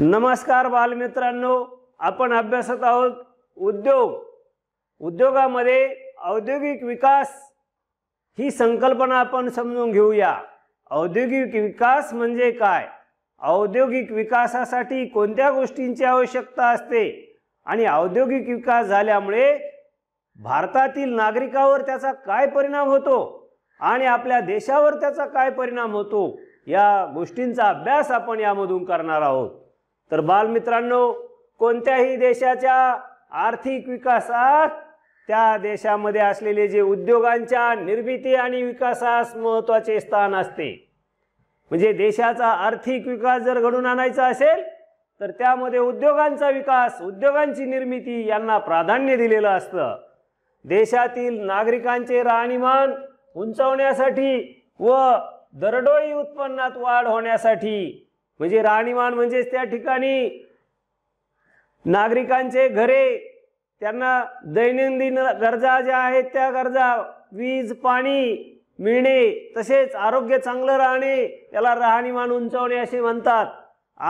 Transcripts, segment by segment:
नमस्कार बालमित्रांनो आपण अभ्यासत आहोत उद्योग उद्योगामध्ये औद्योगिक विकास ही संकल्पना आपण समजून घेऊया औद्योगिक विकास म्हणजे काय औद्योगिक विकासासाठी कोणत्या गोष्टींची आवश्यकता असते आणि औद्योगिक विकास झाल्यामुळे भारतातील नागरिकावर त्याचा काय परिणाम होतो आणि आपल्या देशावर त्याचा काय परिणाम होतो या गोष्टींचा अभ्यास आपण यामधून करणार आहोत तर बालमित्रांनो कोणत्याही देशाच्या आर्थिक विकासात त्या देशामध्ये असलेले जे उद्योगांच्या निर्मिती आणि विकासास महत्त्वाचे स्थान असते म्हणजे देशाचा आर्थिक विकास जर घडून आणायचा असेल तर त्यामध्ये उद्योगांचा विकास उद्योगांची निर्मिती यांना प्राधान्य दिलेलं असतं देशातील नागरिकांचे राहणीमान उंचावण्यासाठी व दरडोई उत्पन्नात वाढ होण्यासाठी म्हणजे राहणीमान म्हणजेच त्या ठिकाणी नागरिकांचे घरे त्यांना दैनंदिन गरजा ज्या आहेत त्या गरजा वीज पाणी मिळणे तसेच आरोग्य चांगलं राहणे याला राहणीमान उंचावणे असे म्हणतात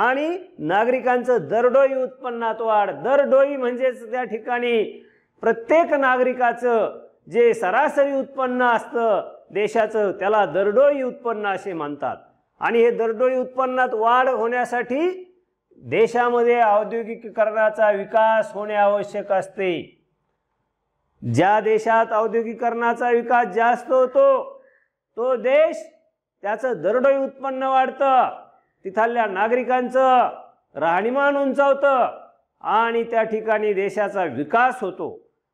आणि नागरिकांचं दरडोई उत्पन्नात वाढ दरडोई म्हणजेच त्या ठिकाणी प्रत्येक नागरिकाचं जे सरासरी उत्पन्न असतं देशाचं त्याला दरडोई उत्पन्न असे म्हणतात आणि हे दरडोई उत्पन्नात वाढ होण्यासाठी देशामध्ये औद्योगिकीकरणाचा विकास होणे आवश्यक असते ज्या देशात औद्योगिकरणाचा विकास जास्त होतो तो देश त्याचं दरडोई उत्पन्न वाढतं तिथल्या नागरिकांचं राहणीमान उंचावतं आणि त्या ठिकाणी देशाचा विकास होतो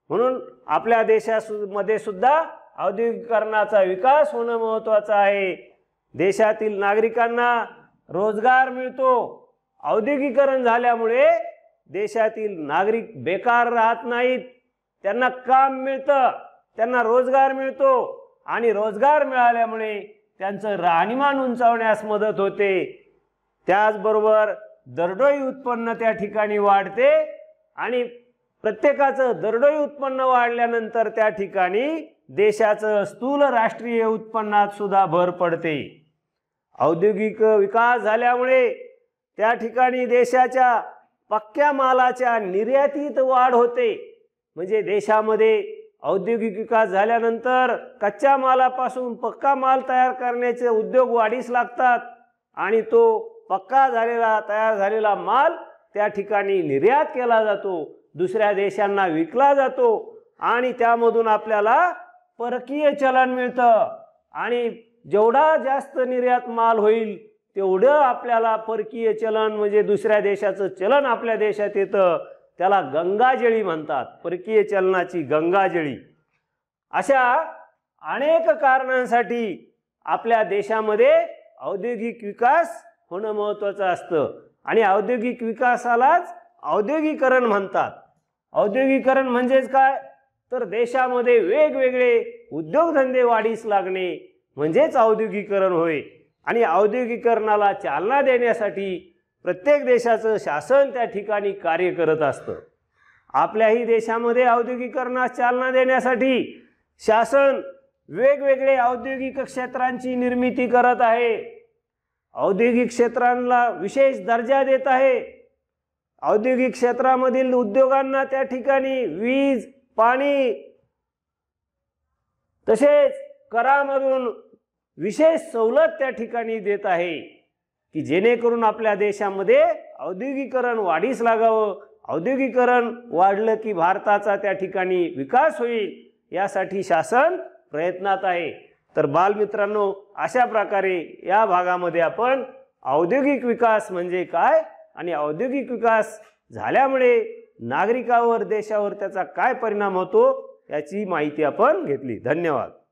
म्हणून आपल्या देशामध्ये सुद्धा औद्योगिकीकरणाचा विकास होणं महत्त्वाचं आहे देशातील नागरिकांना रोजगार मिळतो औद्योगिकरण झाल्यामुळे देशातील नागरिक बेकार राहत नाहीत त्यांना काम मिळतं त्यांना रोजगार मिळतो आणि रोजगार मिळाल्यामुळे त्यांचं राहणीमान उंचावण्यास मदत होते त्याचबरोबर दरडोई उत्पन्न त्या ठिकाणी वाढते आणि प्रत्येकाचं दरडोई उत्पन्न वाढल्यानंतर त्या ठिकाणी देशाचं स्थूल राष्ट्रीय उत्पन्नात सुद्धा भर पडते औद्योगिक विकास झाल्यामुळे त्या ठिकाणी देशाच्या पक्क्या मालाच्या निर्यातीत वाढ होते म्हणजे देशामध्ये औद्योगिक विकास झाल्यानंतर कच्च्या मालापासून पक्का माल तयार करण्याचे उद्योग वाढीस लागतात आणि तो पक्का झालेला तयार झालेला माल त्या ठिकाणी निर्यात केला जातो दुसऱ्या देशांना विकला जातो आणि त्यामधून आपल्याला परकीय चलन मिळतं आणि जेवढा जास्त निर्यात माल होईल तेवढं आपल्याला परकीय चलन म्हणजे दुसऱ्या देशाचं चलन आपल्या देशात येतं त्याला गंगाजळी म्हणतात परकीय चलनाची गंगाजळी अशा अनेक कारणांसाठी आपल्या देशामध्ये औद्योगिक विकास होणं महत्त्वाचं असतं आणि औद्योगिक विकासालाच औद्योगिकरण म्हणतात औद्योगिकरण म्हणजेच काय तर देशामध्ये वेगवेगळे उद्योगधंदे वाढीस लागणे म्हणजेच औद्योगिकरण होय आणि औद्योगिकरणाला चालना देण्यासाठी प्रत्येक देशाचं शासन त्या ठिकाणी कार्य करत असतं आपल्याही देशामध्ये औद्योगिकरणास चालना देण्यासाठी शासन वेगवेगळे औद्योगिक क्षेत्रांची निर्मिती करत आहे औद्योगिक क्षेत्रांना विशेष दर्जा देत आहे औद्योगिक क्षेत्रामधील उद्योगांना त्या ठिकाणी वीज पाणी तसेच करामधून विशेष सवलत त्या ठिकाणी देत आहे की जेणेकरून आपल्या देशामध्ये औद्योगिकरण वाढीस लागावं औद्योगिकरण वाढलं की भारताचा त्या ठिकाणी विकास होईल यासाठी शासन प्रयत्नात आहे तर बालमित्रांनो अशा प्रकारे या भागामध्ये आपण औद्योगिक विकास म्हणजे काय आणि औद्योगिक विकास झाल्यामुळे नागरिकावर देशावर त्याचा काय परिणाम होतो याची माहिती आपण घेतली धन्यवाद